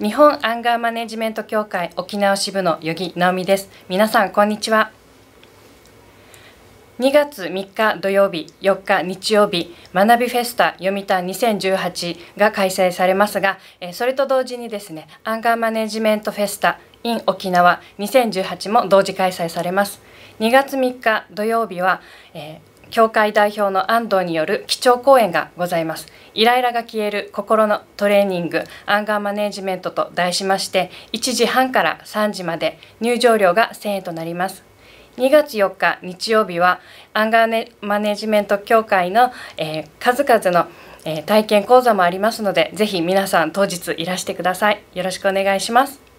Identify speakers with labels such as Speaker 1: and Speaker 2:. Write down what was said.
Speaker 1: 日本アンガーマネジメント協会沖縄支部の与木直美です皆さんこんにちは2月3日土曜日4日日曜日学びフェスタ読谷2018が開催されますがそれと同時にですねアンガーマネジメントフェスタ in 沖縄2018も同時開催されます2月3日土曜日は、えー協会代表の安藤による基調講演がございますイライラが消える心のトレーニングアンガーマネジメントと題しまして1時半から3時まで入場料が1000円となります2月4日日曜日はアンガーマネジメント協会の、えー、数々の、えー、体験講座もありますのでぜひ皆さん当日いらしてくださいよろしくお願いします